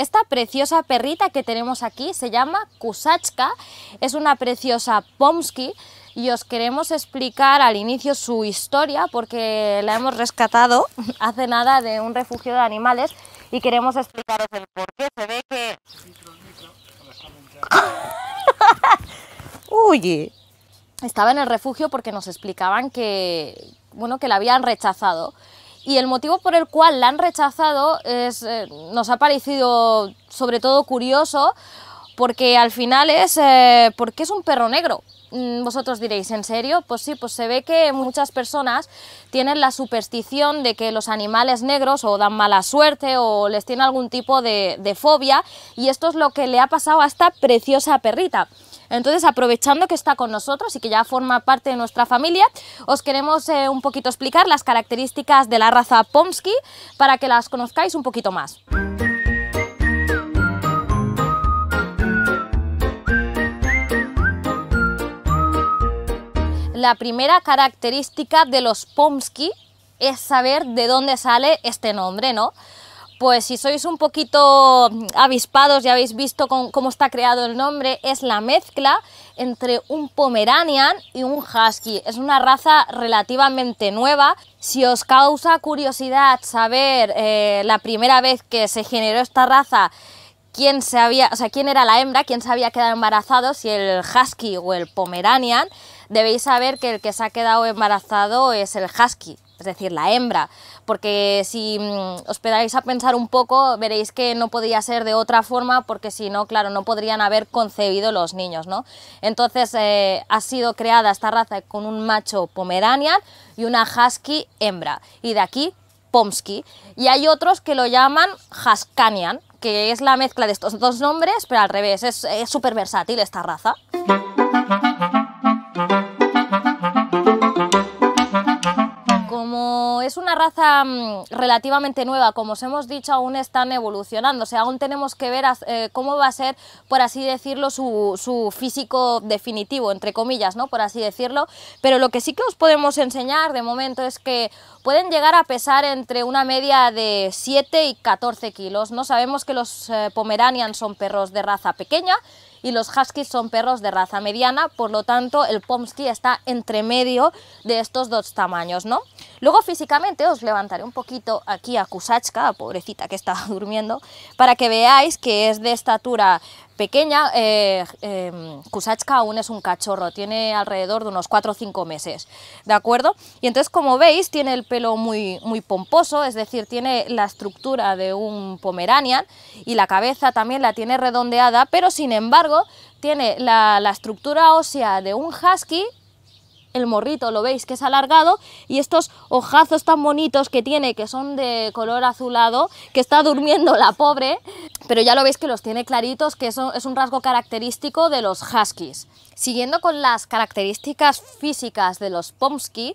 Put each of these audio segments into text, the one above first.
Esta preciosa perrita que tenemos aquí se llama Kusachka, es una preciosa Pomsky y os queremos explicar al inicio su historia porque la hemos rescatado hace nada de un refugio de animales y queremos explicaros el por qué. Se ve que... Uy, estaba en el refugio porque nos explicaban que, bueno, que la habían rechazado. Y el motivo por el cual la han rechazado es, eh, nos ha parecido sobre todo curioso, porque al final es, eh, porque es un perro negro? Mm, vosotros diréis, ¿en serio? Pues sí, pues se ve que muchas personas tienen la superstición de que los animales negros o dan mala suerte o les tiene algún tipo de, de fobia y esto es lo que le ha pasado a esta preciosa perrita. Entonces, aprovechando que está con nosotros y que ya forma parte de nuestra familia, os queremos eh, un poquito explicar las características de la raza Pomsky para que las conozcáis un poquito más. La primera característica de los Pomsky es saber de dónde sale este nombre, ¿no? pues si sois un poquito mm, avispados, ya habéis visto cómo está creado el nombre, es la mezcla entre un Pomeranian y un Husky. Es una raza relativamente nueva. Si os causa curiosidad saber eh, la primera vez que se generó esta raza, quién se había, o sea, quién era la hembra, quién se había quedado embarazado, si el husky o el pomeranian, debéis saber que el que se ha quedado embarazado es el husky, es decir, la hembra, porque si mm, os pedáis a pensar un poco, veréis que no podía ser de otra forma, porque si no, claro, no podrían haber concebido los niños, ¿no? Entonces eh, ha sido creada esta raza con un macho pomeranian y una husky hembra, y de aquí Pomsky, y hay otros que lo llaman Haskanian, que es la mezcla de estos dos nombres, pero al revés, es súper versátil esta raza. es una raza mm, relativamente nueva, como os hemos dicho, aún están evolucionando, o sea, aún tenemos que ver eh, cómo va a ser, por así decirlo, su, físico definitivo, entre comillas, ¿no? Por así decirlo, pero lo que sí que os podemos enseñar de momento es que pueden llegar a pesar entre una media de 7 y 14 kilos, ¿no? Sabemos que los eh, Pomeranian son perros de raza pequeña, y los huskies son perros de raza mediana, por lo tanto el Pomsky está entre medio de estos dos tamaños, ¿no? Luego físicamente os levantaré un poquito aquí a Kusachka, pobrecita que está durmiendo, para que veáis que es de estatura pequeña, eh, em, Kusachka aún es un cachorro, tiene alrededor de unos 4 o 5 meses, ¿de acuerdo? Y entonces, como veis, tiene el pelo muy, muy pomposo, es decir, tiene la estructura de un pomeranian y la cabeza también la tiene redondeada, pero sin embargo, tiene la, la estructura ósea de un husky el morrito, lo veis que es alargado, y estos ojazos tan bonitos que tiene, que son de color azulado, que está durmiendo la pobre, pero ya lo veis que los tiene claritos, que es un rasgo característico de los huskies. Siguiendo con las características físicas de los Pomsky,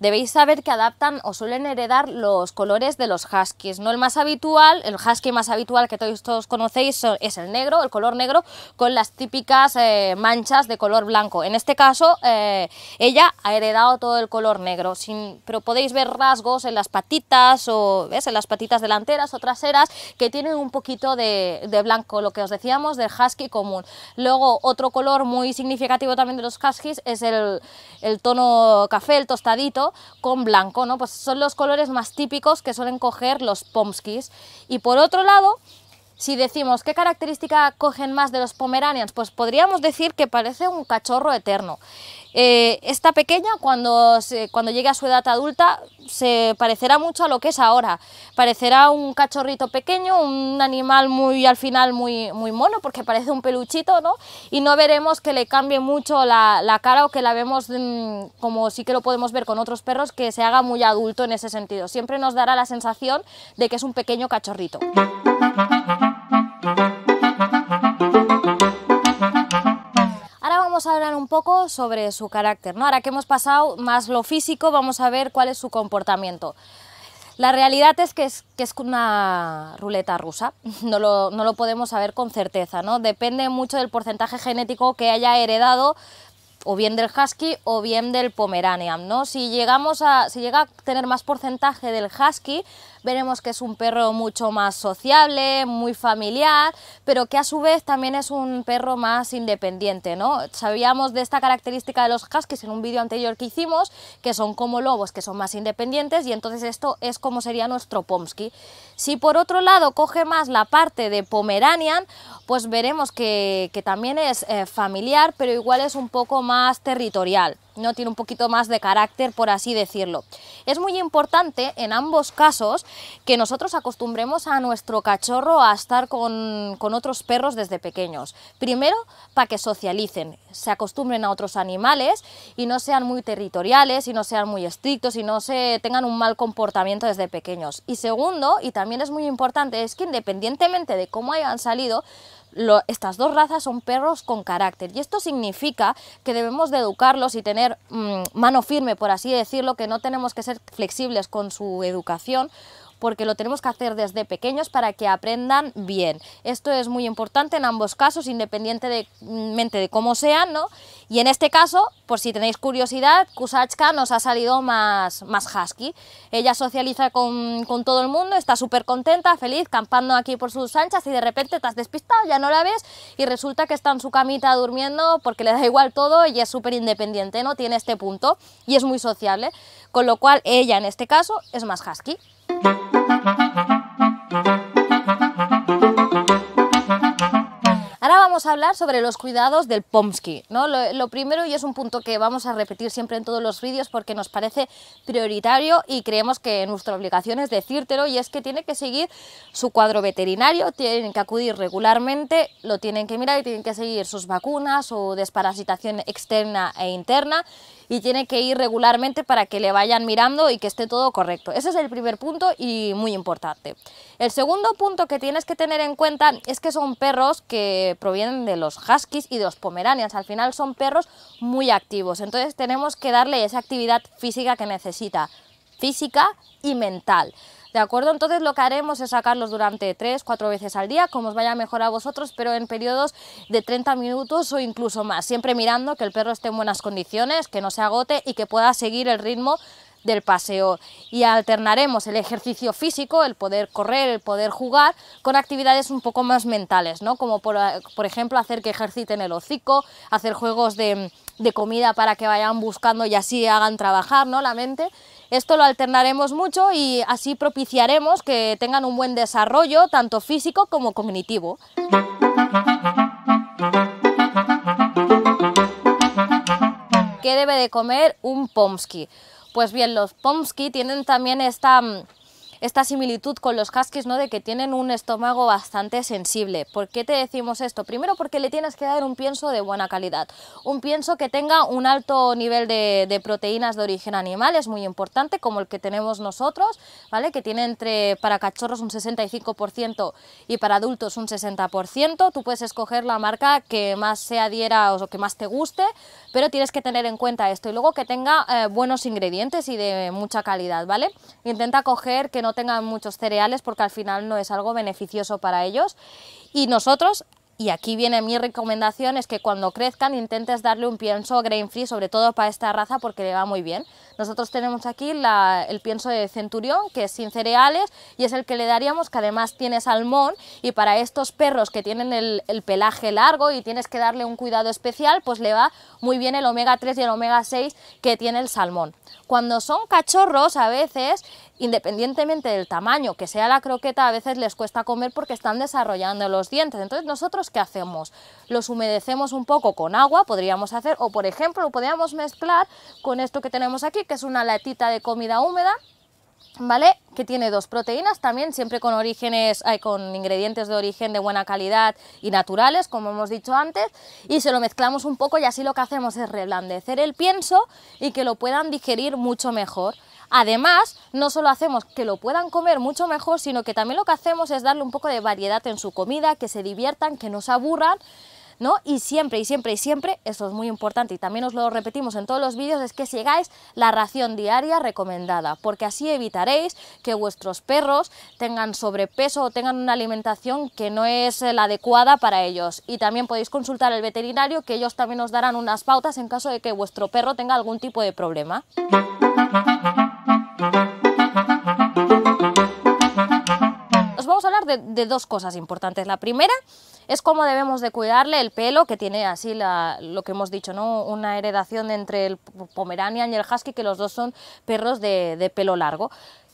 debéis saber que adaptan o suelen heredar los colores de los huskies. No el más habitual, el husky más habitual que todos, conocéis es el negro, el color negro, con las típicas eh, manchas de color blanco. En este caso, eh, ella ha heredado todo el color negro, pero podéis ver rasgos en las patitas o en las patitas delanteras o traseras que tienen un poquito de, de blanco, lo que os decíamos del husky común. Luego, otro color muy significativo significativo también de los huskies es el, el, tono café, el tostadito, con blanco, ¿no? Pues son los colores más típicos que suelen coger los pomskis. Y por otro lado, si decimos qué característica cogen más de los pomeranians, pues podríamos decir que parece un cachorro eterno. Eh, esta pequeña, cuando, cuando llegue a su edad adulta, se parecerá mucho a lo que es ahora. Parecerá un cachorrito pequeño, un animal muy al final muy, muy mono, porque parece un peluchito, ¿no? Y no veremos que le cambie mucho la, cara o que la vemos mm, como sí que lo podemos ver con otros perros, que se haga muy adulto en ese sentido. Siempre nos dará la sensación de que es un pequeño cachorrito. a hablar un poco sobre su carácter. ¿no? Ahora que hemos pasado más lo físico, vamos a ver cuál es su comportamiento. La realidad es que es, que es una ruleta rusa, no lo, no lo podemos saber con certeza, ¿no? depende mucho del porcentaje genético que haya heredado o bien del husky o bien del pomeranian, ¿no? Si llegamos a si llega a tener más porcentaje del husky, veremos que es un perro mucho más sociable, muy familiar, pero que a su vez también es un perro más independiente, ¿no? Sabíamos de esta característica de los huskies en un vídeo anterior que hicimos, que son como lobos, que son más independientes y entonces esto es como sería nuestro Pomsky. Si por otro lado coge más la parte de Pomeranian, pues veremos que, también es eh, familiar, pero igual es un poco más territorial. ¿no? Tiene un poquito más de carácter, por así decirlo. Es muy importante en ambos casos que nosotros acostumbremos a nuestro cachorro a estar con, otros perros desde pequeños. Primero, para que socialicen, se acostumbren a otros animales y no sean muy territoriales y no sean muy estrictos y no se tengan un mal comportamiento desde pequeños. Y segundo, y también es muy importante, es que independientemente de cómo hayan salido, estas dos razas son perros con carácter y esto significa que debemos de educarlos y tener mm, mano firme, por así decirlo, que no tenemos que ser flexibles con su educación porque lo tenemos que hacer desde pequeños para que aprendan bien. Esto es muy importante en ambos casos, independientemente de cómo sean, ¿no? Y en este caso, por si tenéis curiosidad, Kusachka nos ha salido más, más husky. Ella socializa con, todo el mundo, está súper contenta, feliz, campando aquí por sus anchas y de repente te has despistado, ya no la ves y resulta que está en su camita durmiendo porque le da igual todo y es súper independiente, ¿no? Tiene este punto y es muy sociable con lo cual ella en este caso es más husky. Ahora vamos a hablar sobre los cuidados del Pomsky. ¿no? Lo, primero, y es un punto que vamos a repetir siempre en todos los vídeos porque nos parece prioritario y creemos que nuestra obligación es decírtelo, y es que tiene que seguir su cuadro veterinario, tienen que acudir regularmente, lo tienen que mirar y tienen que seguir sus vacunas, su desparasitación externa e interna, y tiene que ir regularmente para que le vayan mirando y que esté todo correcto. Ese es el primer punto y muy importante. El segundo punto que tienes que tener en cuenta es que son perros que provienen de los huskies y de los pomeranians. Al final son perros muy activos, entonces tenemos que darle esa actividad física que necesita, física y mental. ¿De acuerdo? Entonces lo que haremos es sacarlos durante 3, 4 veces al día, como os vaya mejor a vosotros, pero en periodos de 30 minutos o incluso más, siempre mirando que el perro esté en buenas condiciones, que no se agote y que pueda seguir el ritmo del paseo y alternaremos el ejercicio físico, el poder correr, el poder jugar, con actividades un poco más mentales, ¿no? como por, ejemplo hacer que ejerciten el hocico, hacer juegos de, comida para que vayan buscando y así hagan trabajar ¿no? la mente. Esto lo alternaremos mucho y así propiciaremos que tengan un buen desarrollo, tanto físico como cognitivo. ¿Qué debe de comer un Pomsky? Pues bien, los Pomsky tienen también esta mm, esta similitud con los huskies, ¿no? De que tienen un estómago bastante sensible. ¿Por qué te decimos esto? Primero porque le tienes que dar un pienso de buena calidad, un pienso que tenga un alto nivel de, proteínas de origen animal, es muy importante, como el que tenemos nosotros, ¿vale? Que tiene entre, para cachorros un 65% y para adultos un 60%. Tú puedes escoger la marca que más se adhiera o que más te guste, pero tienes que tener en cuenta esto y luego que tenga eh, buenos ingredientes y de mucha calidad, ¿vale? Intenta coger que no tengan muchos cereales porque al final no es algo beneficioso para ellos. Y nosotros y aquí viene mi recomendación, es que cuando crezcan intentes darle un pienso grain free, sobre todo para esta raza porque le va muy bien. Nosotros tenemos aquí el pienso de centurión, que es sin cereales, y es el que le daríamos, que además tiene salmón, y para estos perros que tienen el, el pelaje largo y tienes que darle un cuidado especial, pues le va muy bien el omega 3 y el omega 6 que tiene el salmón. Cuando son cachorros, a veces independientemente del tamaño que sea la croqueta, a veces les cuesta comer porque están desarrollando los dientes. Entonces, ¿nosotros qué hacemos? Los humedecemos un poco con agua, podríamos hacer, o por ejemplo, lo podríamos mezclar con esto que tenemos aquí, que es una latita de comida húmeda, ¿vale? Que tiene dos proteínas también, siempre con orígenes, con ingredientes de origen de buena calidad y naturales, como hemos dicho antes, y se lo mezclamos un poco y así lo que hacemos es reblandecer el pienso y que lo puedan digerir mucho mejor. Además, no solo hacemos que lo puedan comer mucho mejor, sino que también lo que hacemos es darle un poco de variedad en su comida, que se diviertan, que no se aburran, ¿no? Y siempre, y siempre, y siempre, eso es muy importante y también os lo repetimos en todos los vídeos, es que sigáis la ración diaria recomendada, porque así evitaréis que vuestros perros tengan sobrepeso o tengan una alimentación que no es la adecuada para ellos. Y también podéis consultar al veterinario, que ellos también os darán unas pautas en caso de que vuestro perro tenga algún tipo de problema. Os vamos a hablar de, dos cosas importantes. La primera es cómo debemos de cuidarle el pelo, que tiene así lo que hemos dicho, ¿no? una heredación entre el Pomeranian y el Husky, que los dos son perros de, de pelo largo.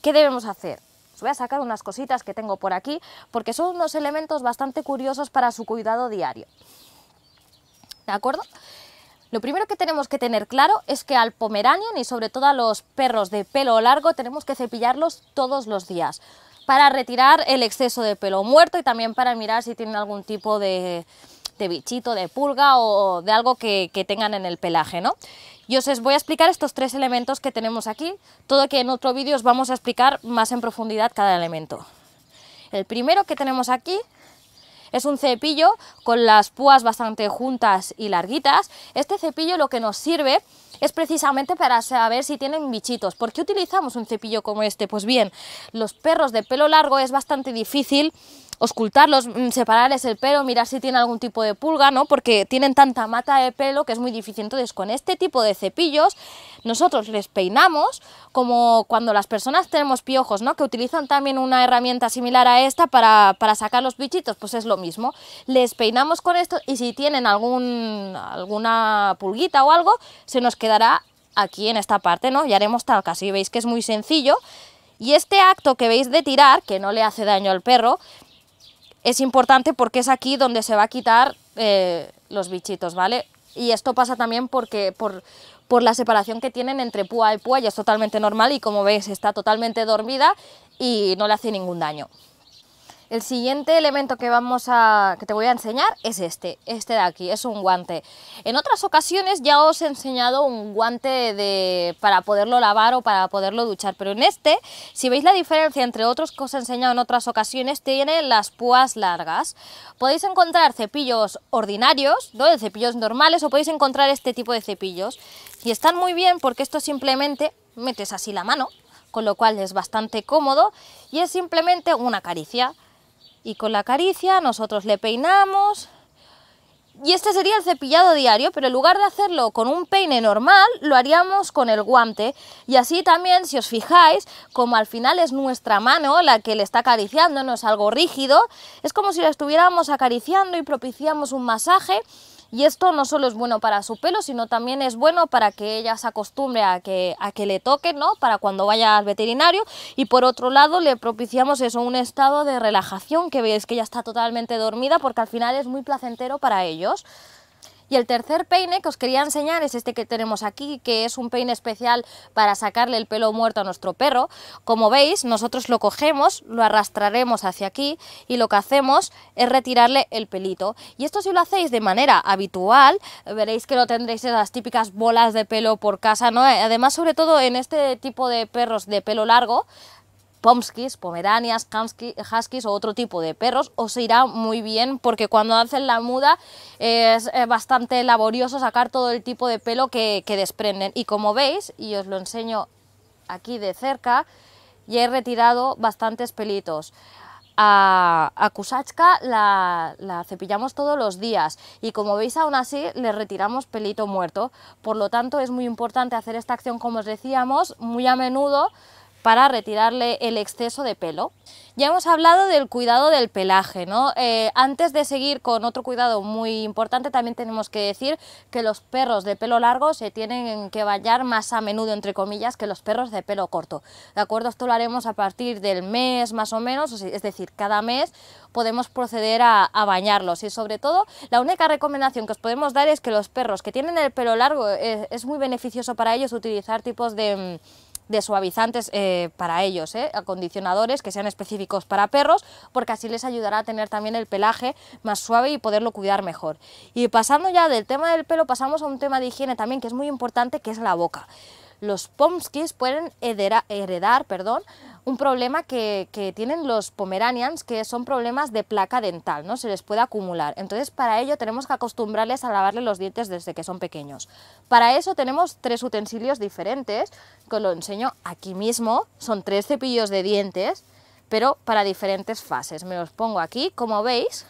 ¿Qué debemos hacer? Os voy a sacar unas cositas que tengo por aquí, porque son unos elementos bastante curiosos para su cuidado diario. ¿De acuerdo? Lo primero que tenemos que tener claro es que al Pomeranian y sobre todo a los perros de pelo largo tenemos que cepillarlos todos los días para retirar el exceso de pelo muerto y también para mirar si tienen algún tipo de, bichito, de pulga o de algo que, tengan en el pelaje, ¿no? Y os voy a explicar estos tres elementos que tenemos aquí, todo que en otro vídeo os vamos a explicar más en profundidad cada elemento. El primero que tenemos aquí es un cepillo con las púas bastante juntas y larguitas. Este cepillo lo que nos sirve es precisamente para saber si tienen bichitos. ¿Por qué utilizamos un cepillo como este? Pues bien, los perros de pelo largo es bastante difícil oscultarlos, mm, separarles el pelo, mirar si tiene algún tipo de pulga, ¿no? Porque tienen tanta mata de pelo que es muy difícil. Entonces, con este tipo de cepillos, nosotros les peinamos, como cuando las personas tenemos piojos, ¿no? Que utilizan también una herramienta similar a esta para, sacar los bichitos, pues es lo mismo. Les peinamos con esto y si tienen algún, alguna pulguita o algo, se nos quedará aquí en esta parte, ¿no? Y haremos talca, casi, veis que es muy sencillo. Y este acto que veis de tirar, que no le hace daño al perro, es importante porque es aquí donde se va a quitar eh, los bichitos, ¿vale? Y esto pasa también porque por, por la separación que tienen entre púa y púa y es totalmente normal y como veis está totalmente dormida y no le hace ningún daño. El siguiente elemento que vamos a que te voy a enseñar es este, este de aquí, es un guante. En otras ocasiones ya os he enseñado un guante de, para poderlo lavar o para poderlo duchar, pero en este, si veis la diferencia entre otros que os he enseñado en otras ocasiones, tiene las púas largas. Podéis encontrar cepillos ordinarios, ¿no? cepillos normales, o podéis encontrar este tipo de cepillos. Y están muy bien porque esto simplemente metes así la mano, con lo cual es bastante cómodo y es simplemente una caricia y con la caricia nosotros le peinamos. Y este sería el cepillado diario, pero en lugar de hacerlo con un peine normal, lo haríamos con el guante. Y así también, si os fijáis, como al final es nuestra mano la que le está acariciando, no es algo rígido, es como si la estuviéramos acariciando y propiciamos un masaje y esto no solo es bueno para su pelo, sino también es bueno para que ella se acostumbre a que, a que le toque, ¿no? Para cuando vaya al veterinario. Y por otro lado, le propiciamos eso, un estado de relajación, que veis que ella está totalmente dormida, porque al final es muy placentero para ellos. Y el tercer peine que os quería enseñar es este que tenemos aquí, que es un peine especial para sacarle el pelo muerto a nuestro perro. Como veis, nosotros lo cogemos, lo arrastraremos hacia aquí y lo que hacemos es retirarle el pelito. Y esto si lo hacéis de manera habitual, veréis que no tendréis las típicas bolas de pelo por casa, ¿no? Además, sobre todo en este tipo de perros de pelo largo, pomskis, pomeranias, huskies o otro tipo de perros, os irá muy bien porque cuando hacen la muda es eh, bastante laborioso sacar todo el tipo de pelo que, desprenden. Y como veis, y os lo enseño aquí de cerca, ya he retirado bastantes pelitos a, Kusachka la, la, cepillamos todos los días y como veis aún así le retiramos pelito muerto. Por lo tanto es muy importante hacer esta acción como os decíamos muy a menudo para retirarle el exceso de pelo. Ya hemos hablado del cuidado del pelaje, ¿no? Eh, antes de seguir con otro cuidado muy importante, también tenemos que decir que los perros de pelo largo se tienen que bañar más a menudo, entre comillas, que los perros de pelo corto. ¿De acuerdo? Esto lo haremos a partir del mes más o menos, es decir, cada mes podemos proceder a, bañarlos. Y sobre todo, la única recomendación que os podemos dar es que los perros que tienen el pelo largo, eh, es muy beneficioso para ellos utilizar tipos de mm, de suavizantes eh, para ellos, eh, acondicionadores que sean específicos para perros, porque así les ayudará a tener también el pelaje más suave y poderlo cuidar mejor. Y pasando ya del tema del pelo, pasamos a un tema de higiene también que es muy importante, que es la boca los Pomskis pueden heredar perdón, un problema que, tienen los Pomeranians, que son problemas de placa dental, ¿no? Se les puede acumular. Entonces, para ello tenemos que acostumbrarles a lavarle los dientes desde que son pequeños. Para eso tenemos tres utensilios diferentes, que os lo enseño aquí mismo. Son tres cepillos de dientes, pero para diferentes fases. Me los pongo aquí, como veis.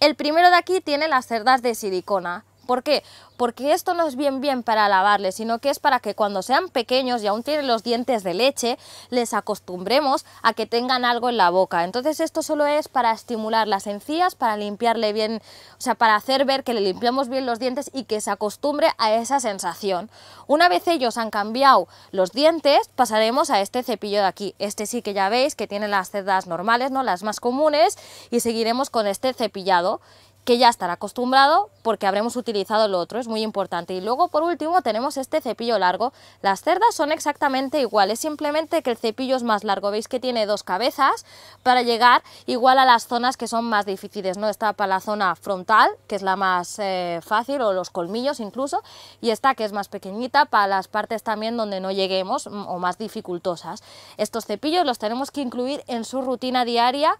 El primero de aquí tiene las cerdas de silicona. ¿Por qué? Porque esto no es bien bien para lavarle, sino que es para que cuando sean pequeños y aún tienen los dientes de leche, les acostumbremos a que tengan algo en la boca. Entonces esto solo es para estimular las encías, para limpiarle bien, o sea, para hacer ver que le limpiamos bien los dientes y que se acostumbre a esa sensación. Una vez ellos han cambiado los dientes, pasaremos a este cepillo de aquí. Este sí que ya veis que tiene las cerdas normales, ¿no? Las más comunes y seguiremos con este cepillado que ya estará acostumbrado porque habremos utilizado lo otro, es muy importante. Y luego por último tenemos este cepillo largo. Las cerdas son exactamente iguales, simplemente que el cepillo es más largo. Veis que tiene dos cabezas para llegar igual a las zonas que son más difíciles. ¿no? Está para la zona frontal, que es la más eh, fácil, o los colmillos incluso, y esta que es más pequeñita para las partes también donde no lleguemos mm, o más dificultosas. Estos cepillos los tenemos que incluir en su rutina diaria,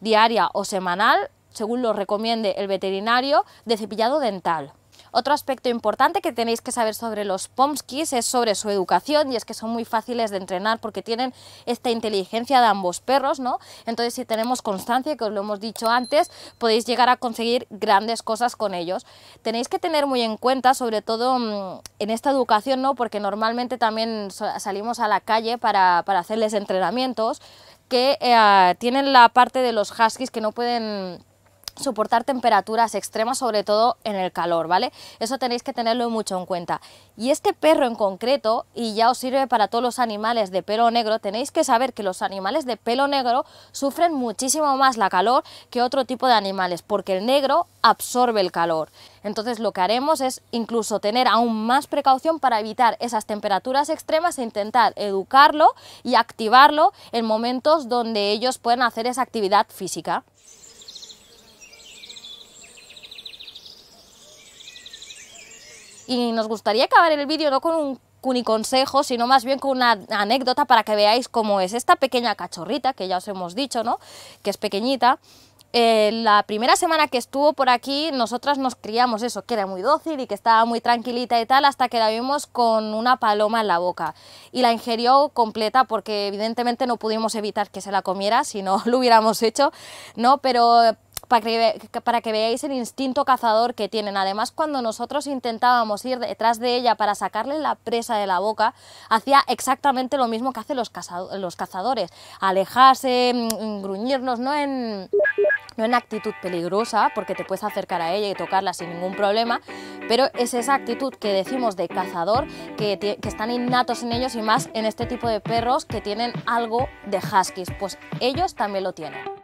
diaria o semanal según lo recomiende el veterinario, de cepillado dental. Otro aspecto importante que tenéis que saber sobre los Pomskis es sobre su educación y es que son muy fáciles de entrenar porque tienen esta inteligencia de ambos perros, ¿no? Entonces si tenemos constancia, que os lo hemos dicho antes, podéis llegar a conseguir grandes cosas con ellos. Tenéis que tener muy en cuenta, sobre todo mm, en esta educación, ¿no? Porque normalmente también salimos a la calle para, hacerles entrenamientos que eh, tienen la parte de los huskies que no pueden soportar temperaturas extremas, sobre todo en el calor, ¿vale? Eso tenéis que tenerlo mucho en cuenta. Y este perro en concreto, y ya os sirve para todos los animales de pelo negro, tenéis que saber que los animales de pelo negro sufren muchísimo más la calor que otro tipo de animales, porque el negro absorbe el calor. Entonces lo que haremos es incluso tener aún más precaución para evitar esas temperaturas extremas e intentar educarlo y activarlo en momentos donde ellos pueden hacer esa actividad física. Y nos gustaría acabar el vídeo no con un cuniconsejo, sino más bien con una anécdota para que veáis cómo es esta pequeña cachorrita, que ya os hemos dicho, ¿no? Que es pequeñita. Eh, la primera semana que estuvo por aquí, nosotras nos criamos eso, que era muy dócil y que estaba muy tranquilita y tal, hasta que la vimos con una paloma en la boca. Y la ingerió completa porque evidentemente no pudimos evitar que se la comiera, si no lo hubiéramos hecho, ¿no? Pero para que, veáis el instinto cazador que tienen. Además, cuando nosotros intentábamos ir detrás de ella para sacarle la presa de la boca, hacía exactamente lo mismo que hacen los, cazadores, alejarse, mm, mm, gruñirnos, no en no en actitud peligrosa, porque te puedes acercar a ella y tocarla sin ningún problema, pero es esa actitud que decimos de cazador que, que, están innatos en ellos y más en este tipo de perros que tienen algo de huskies, pues ellos también lo tienen.